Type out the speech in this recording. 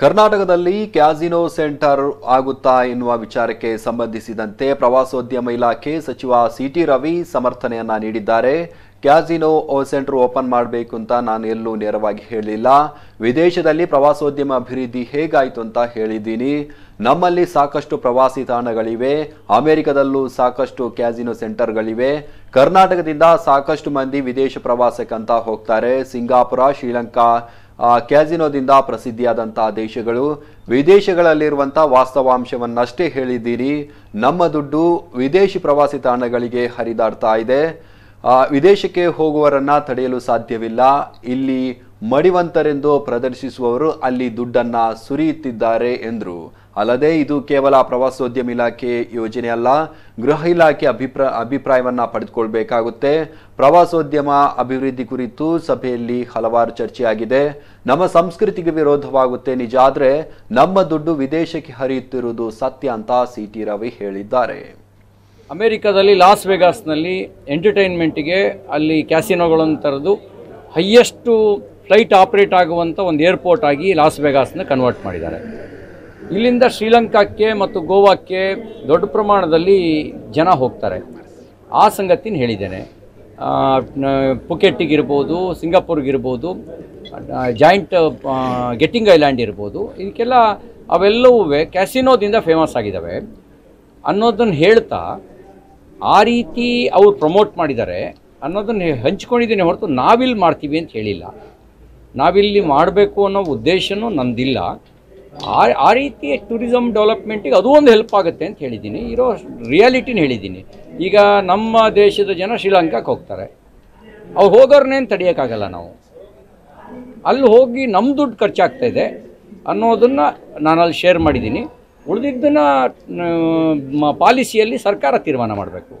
ಕರ್ನಾಟಕದಲ್ಲಿ casino centre ಆಗುತ್ತಾ ಎನ್ನುವ ವಿಚಾರಕ್ಕೆ ಸಂಬಂಧಿಸಿದಂತೆ ಪ್ರವಾಸೋದ್ಯಮ ಇಲಾಖೆ ಸಚಿವ ಸಿಟಿ ರವಿ ಸಮರ್ಥನೆಯನ್ನ ನೀಡಿದ್ದಾರೆ ಕ್ಯಾಸಿನೋ ಸೆಂಟರ್ ಓಪನ್ ಮಾಡಬೇಕು ಅಂತ ನಾನು ಎಲ್ಲೂ ನೇರವಾಗಿ ಹೇಳಿಲ್ಲ ವಿದೇಶದಲ್ಲಿ ಪ್ರವಾಸೋದ್ಯಮ ಅಭಿವೃದ್ಧಿ ಹೇಗಾಯಿತು ಅಂತ ಹೇಳಿದ್ದೀನಿ ನಮ್ಮಲ್ಲಿ ಸಾಕಷ್ಟು ಪ್ರವಾಸಿ ತಾಣಗಳಿವೆ ಅಮೆರಿಕದಲ್ಲೂ ಸಾಕಷ್ಟು ಕ್ಯಾಸಿನೋ ಸೆಂಟರ್ಗಳಿವೆ ಕರ್ನಾಟಕದಿಂದ ಸಾಕಷ್ಟು ಮಂದಿ ವಿದೇಶ ಪ್ರವಾಸಕ್ಕಂತ ಹೋಗ್ತಾರೆ ಸಿಂಗಾಪುರ ಶ್ರೀಲಂಕಾ ಕ್ಯಾಸಿನೋದಿಂದ ಪ್ರಸಿದ್ಧಿಯಾದಂಥ ದೇಶಗಳು ವಿದೇಶಗಳಲ್ಲಿರುವಂಥ ವಾಸ್ತವಾಂಶವನ್ನಷ್ಟೇ ಹೇಳಿದ್ದೀರಿ ನಮ್ಮ ದುಡ್ಡು ವಿದೇಶಿ ಪ್ರವಾಸಿ ತಾಣಗಳಿಗೆ ಹರಿದಾಡ್ತಾ ಇದೆ ವಿದೇಶಕ್ಕೆ ಹೋಗುವರನ್ನು ತಡೆಯಲು ಸಾಧ್ಯವಿಲ್ಲ ಇಲ್ಲಿ ಮಡಿವಂತರೆಂದು ಪ್ರದರ್ಶಿಸುವವರು ಅಲ್ಲಿ ದುಡ್ಡನ್ನು ಸುರಿಯುತ್ತಿದ್ದಾರೆ ಎಂದರು ಅಲ್ಲದೆ ಇದು ಕೇವಲ ಪ್ರವಾಸೋದ್ಯಮ ಇಲಾಖೆ ಯೋಜನೆ ಅಲ್ಲ ಗೃಹ ಇಲಾಖೆ ಅಭಿಪ್ರಾಯ ಅಭಿಪ್ರಾಯವನ್ನು ಪಡೆದುಕೊಳ್ಬೇಕಾಗುತ್ತೆ ಪ್ರವಾಸೋದ್ಯಮ ಅಭಿವೃದ್ಧಿ ಕುರಿತು ಸಭೆಯಲ್ಲಿ ಹಲವಾರು ಚರ್ಚೆಯಾಗಿದೆ ನಮ್ಮ ಸಂಸ್ಕೃತಿಗೆ ವಿರೋಧವಾಗುತ್ತೆ ನಿಜ ಆದರೆ ನಮ್ಮ ದುಡ್ಡು ವಿದೇಶಕ್ಕೆ ಹರಿಯುತ್ತಿರುವುದು ಸತ್ಯ ಅಂತ ಸಿ ಟಿ ರವಿ ಹೇಳಿದ್ದಾರೆ ಅಮೆರಿಕದಲ್ಲಿ ಲಾಸ್ ವೆಗಾಸ್ನಲ್ಲಿ ಎಂಟರ್ಟೈನ್ಮೆಂಟ್ಗೆ ಅಲ್ಲಿ ಕ್ಯಾಸಿನೋಗಳನ್ನು ತರೆದು ಹೈಯೆಸ್ಟು ಫ್ಲೈಟ್ ಆಪರೇಟ್ ಆಗುವಂಥ ಒಂದು ಏರ್ಪೋರ್ಟ್ ಆಗಿ ಲಾಸ್ ವೆಗಾಸ್ನ ಕನ್ವರ್ಟ್ ಮಾಡಿದ್ದಾರೆ ಇಲ್ಲಿಂದ ಶ್ರೀಲಂಕಾಕ್ಕೆ ಮತ್ತು ಗೋವಾಕ್ಕೆ ದೊಡ್ಡ ಪ್ರಮಾಣದಲ್ಲಿ ಜನ ಹೋಗ್ತಾರೆ ಆ ಸಂಗತಿನ ಹೇಳಿದ್ದೇನೆ ಪುಕೆಟ್ಟಿಗಿರ್ಬೋದು ಸಿಂಗಾಪುರ್ಗಿರ್ಬೋದು ಜಾಯಿಂಟ್ ಗೆಟ್ಟಿಂಗ್ ಐಲ್ಯಾಂಡ್ ಇರ್ಬೋದು ಇದಕ್ಕೆಲ್ಲ ಅವೆಲ್ಲವೂ ಕ್ಯಾಸಿನೋದಿಂದ ಫೇಮಸ್ ಆಗಿದ್ದಾವೆ ಅನ್ನೋದನ್ನು ಹೇಳ್ತಾ ಆ ರೀತಿ ಅವ್ರು ಪ್ರಮೋಟ್ ಮಾಡಿದ್ದಾರೆ ಅನ್ನೋದನ್ನು ಹಂಚ್ಕೊಂಡಿದ್ದೀನಿ ಹೊರತು ನಾವಿಲ್ಲಿ ಮಾಡ್ತೀವಿ ಅಂತ ಹೇಳಿಲ್ಲ ನಾವಿಲ್ಲಿ ಮಾಡಬೇಕು ಅನ್ನೋ ಉದ್ದೇಶವೂ ನಂದಿಲ್ಲ ಆ ಆ ರೀತಿಯ ಟೂರಿಸಮ್ ಡೆವಲಪ್ಮೆಂಟಿಗೆ ಅದು ಒಂದು ಹೆಲ್ಪ್ ಆಗುತ್ತೆ ಅಂತ ಹೇಳಿದ್ದೀನಿ ಇರೋ ರಿಯಾಲಿಟಿನ ಹೇಳಿದ್ದೀನಿ ಈಗ ನಮ್ಮ ದೇಶದ ಜನ ಶ್ರೀಲಂಕಾಕ್ಕೆ ಹೋಗ್ತಾರೆ ಅವ್ರು ಹೋಗೋರ್ನೇನು ತಡೆಯೋಕ್ಕಾಗಲ್ಲ ನಾವು ಅಲ್ಲಿ ಹೋಗಿ ನಮ್ಮ ದುಡ್ಡು ಖರ್ಚಾಗ್ತಾ ಇದೆ ಅನ್ನೋದನ್ನು ನಾನು ಅಲ್ಲಿ ಶೇರ್ ಮಾಡಿದ್ದೀನಿ ಉಳಿದಿದ್ದನ್ನು ಪಾಲಿಸಿಯಲ್ಲಿ ಸರ್ಕಾರ ತೀರ್ಮಾನ ಮಾಡಬೇಕು